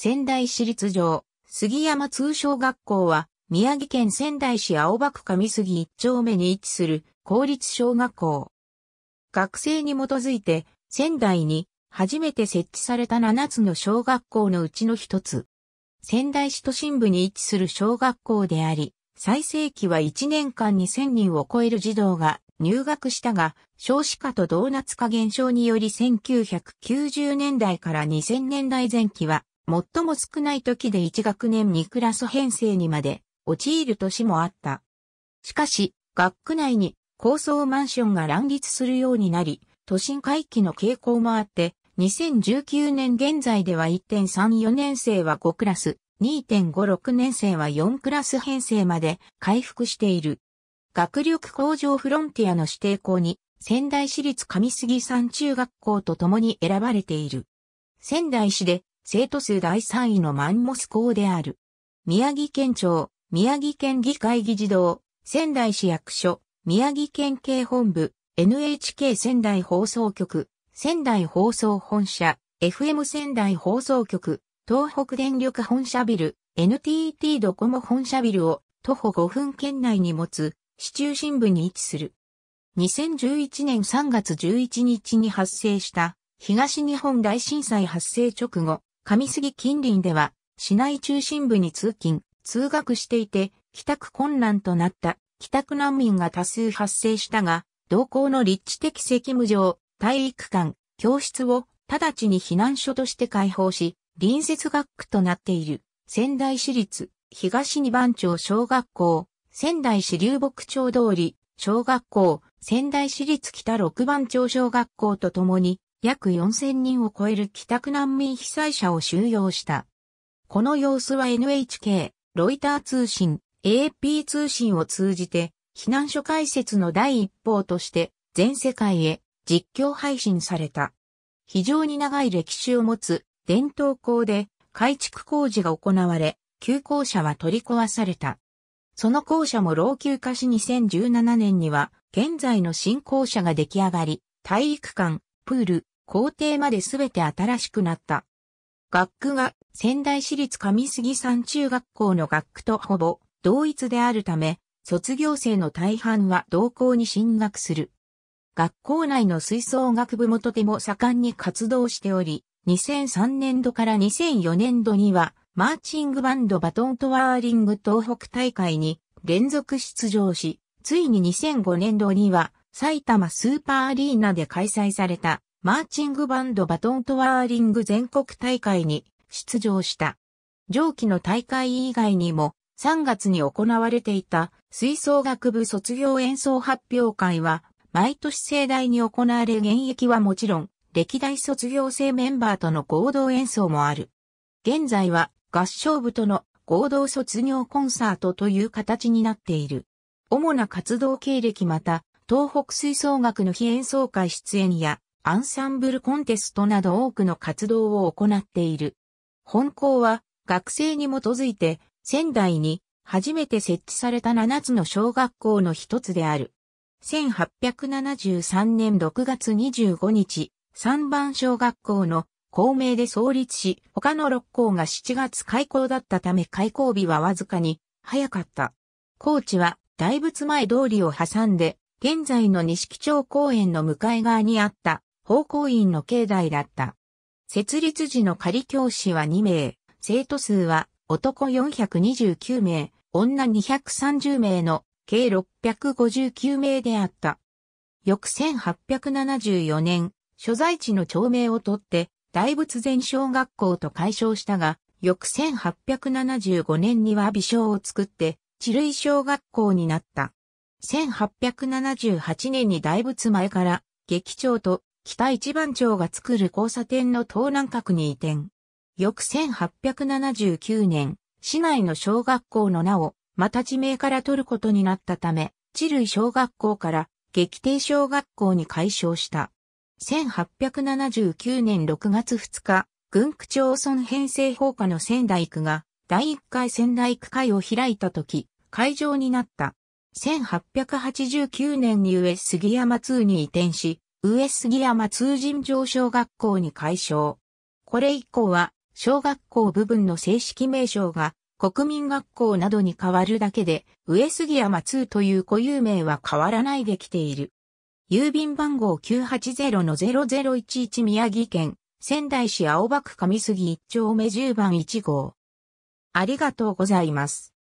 仙台市立上、杉山通商学校は、宮城県仙台市青葉区上杉一丁目に位置する公立小学校。学生に基づいて、仙台に初めて設置された7つの小学校のうちの一つ。仙台市都心部に位置する小学校であり、最盛期は1年間に1000人を超える児童が入学したが、少子化とドーナツ化減少により1990年代から2000年代前期は最も少ない時で1学年2クラス編成にまで陥る年もあった。しかし、学区内に高層マンションが乱立するようになり、都心回帰の傾向もあって、2019年現在では1.34年生は5クラス、2.56年生は4クラス編成まで回復している。学力向上フロンティアの指定校に仙台市立上杉山中学校と共に選ばれている。仙台市で生徒数第3位のマンモス校である。宮城県庁、宮城県議会議事堂、仙台市役所、宮城県警本部、NHK 仙台放送局、仙台放送本社、FM 仙台放送局、東北電力本社ビル、NTT ドコモ本社ビルを徒歩5分圏内に持つ市中心部に位置する。2011年3月11日に発生した東日本大震災発生直後、上杉近隣では、市内中心部に通勤、通学していて、帰宅困難となった帰宅難民が多数発生したが、同校の立地的責務上、体育館、教室を直ちに避難所として開放し、隣接学区となっている仙台市立東二番町小学校、仙台市流木町通り小学校、仙台市立北六番町小学校とともに約4000人を超える帰宅難民被災者を収容した。この様子は NHK、ロイター通信、AP 通信を通じて、避難所開設の第一報として全世界へ実況配信された。非常に長い歴史を持つ伝統校で改築工事が行われ、旧校舎は取り壊された。その校舎も老朽化し2017年には現在の新校舎が出来上がり、体育館、プール、校庭まで全て新しくなった。学区が仙台市立上杉山中学校の学区とほぼ同一であるため、卒業生の大半は同校に進学する。学校内の吹奏楽部元手も盛んに活動しており、2003年度から2004年度には、マーチングバンドバトントワーリング東北大会に連続出場し、ついに2005年度には埼玉スーパーアリーナで開催されたマーチングバンドバトントワーリング全国大会に出場した。上記の大会以外にも3月に行われていた吹奏楽部卒業演奏発表会は毎年盛大に行われ現役はもちろん歴代卒業生メンバーとの合同演奏もある。現在は合唱部との合同卒業コンサートという形になっている。主な活動経歴また東北吹奏楽の非演奏会出演やアンサンブルコンテストなど多くの活動を行っている。本校は学生に基づいて仙台に初めて設置された7つの小学校の一つである。1873年6月25日、三番小学校の校名で創立し、他の6校が7月開校だったため開校日はわずかに早かった。高知は大仏前通りを挟んで現在の西木町公園の向かい側にあった方向院の境内だった。設立時の仮教師は2名、生徒数は男429名、女230名の計659名であった。翌1874年、所在地の町名を取って、大仏前小学校と解消したが、翌1875年には美笑を作って、地類小学校になった。1878年に大仏前から、劇町と北一番町が作る交差点の東南角に移転。翌1879年、市内の小学校の名を、また地名から取ることになったため、地類小学校から劇亭小学校に改称した。1879年6月2日、郡区町村編成放課の仙台区が第1回仙台区会を開いたとき、会場になった1889年に上杉山通に移転し、上杉山通尋常小学校に改称。これ以降は、小学校部分の正式名称が国民学校などに変わるだけで、上杉山通という固有名は変わらないできている。郵便番号980-0011宮城県、仙台市青葉区上杉一丁目10番1号。ありがとうございます。